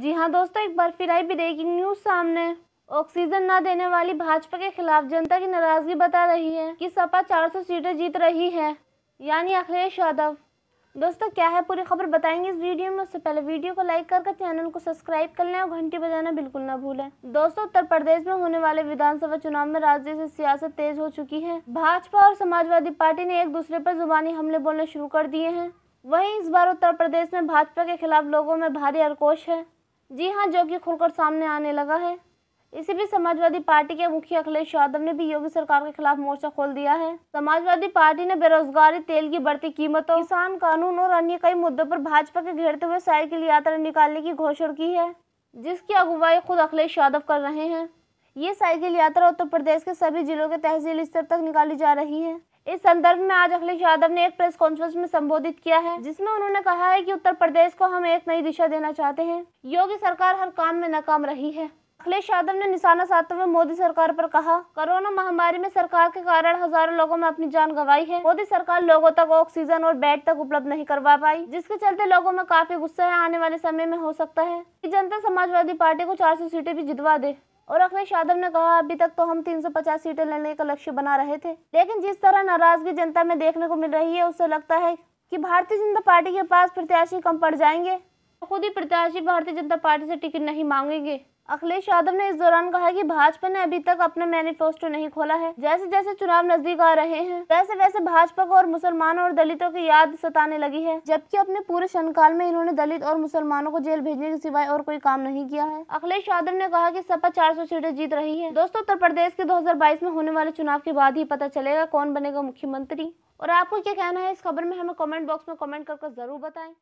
जी हाँ दोस्तों एक बार फिर आई ब्रेकिंग न्यूज सामने ऑक्सीजन न देने वाली भाजपा के खिलाफ जनता की नाराजगी बता रही है कि सपा 400 सीटें जीत रही है यानी अखिलेश यादव दोस्तों क्या है पूरी खबर बताएंगे इस वीडियो में उससे पहले वीडियो को लाइक कर कर चैनल को सब्सक्राइब कर लें और घंटी बजाना बिल्कुल ना भूलें दोस्तों उत्तर प्रदेश में होने वाले विधानसभा चुनाव में राज्य से सियासत तेज हो चुकी है भाजपा और समाजवादी पार्टी ने एक दूसरे पर जुबानी हमले बोलने शुरू कर दिए हैं वहीं इस बार उत्तर प्रदेश में भाजपा के खिलाफ लोगों में भारी आक्रोश है जी हाँ जो कि खुलकर सामने आने लगा है इसी बीच समाजवादी पार्टी के मुखिया अखिलेश यादव ने भी योगी सरकार के खिलाफ मोर्चा खोल दिया है समाजवादी पार्टी ने बेरोजगारी तेल की बढ़ती कीमतों किसान कानून और अन्य कई मुद्दों पर भाजपा के घेरते हुए साइकिल यात्रा निकालने की घोषणा की है जिसकी अगुवाई खुद अखिलेश यादव कर रहे हैं ये साइकिल यात्रा उत्तर प्रदेश के सभी जिलों के तहसील स्तर तक निकाली जा रही है इस संदर्भ में आज अखिलेश यादव ने एक प्रेस कॉन्फ्रेंस में संबोधित किया है जिसमें उन्होंने कहा है कि उत्तर प्रदेश को हम एक नई दिशा देना चाहते हैं योगी सरकार हर काम में नाकाम रही है अखिलेश यादव ने निशाना साधते हुए मोदी सरकार पर कहा कोरोना महामारी में सरकार के कारण हजारों लोगों में अपनी जान गंवाई है मोदी सरकार लोगों तक ऑक्सीजन और बेड तक उपलब्ध नहीं करवा पाई जिसके चलते लोगों में काफी गुस्सा है आने वाले समय में हो सकता है कि जनता समाजवादी पार्टी को 400 सीटें भी जितवा दे और अखिलेश यादव ने कहा अभी तक तो हम 350 सीटें लेने का लक्ष्य बना रहे थे लेकिन जिस तरह नाराजगी जनता में देखने को मिल रही है उससे लगता है कि भारतीय जनता पार्टी के पास प्रत्याशी कम पड़ जाएंगे खुद ही प्रत्याशी भारतीय जनता पार्टी से टिकट नहीं मांगेंगे अखिलेश यादव ने इस दौरान कहा कि भाजपा ने अभी तक अपना मैनिफेस्टो नहीं खोला है जैसे जैसे चुनाव नजदीक आ रहे हैं वैसे वैसे भाजपा को और मुसलमानों और दलितों की याद सताने लगी है जबकि अपने पूरे शनकाल में इन्होंने दलित और मुसलमानों को जेल भेजने के सिवाय और कोई काम नहीं किया है अखिलेश यादव ने कहा की सपा चार सीटें जीत रही है दोस्तों उत्तर प्रदेश के दो में होने वाले चुनाव के बाद ही पता चलेगा कौन बनेगा मुख्यमंत्री और आपको क्या कहना है इस खबर में हमें कॉमेंट बॉक्स में कॉमेंट कर जरूर बताए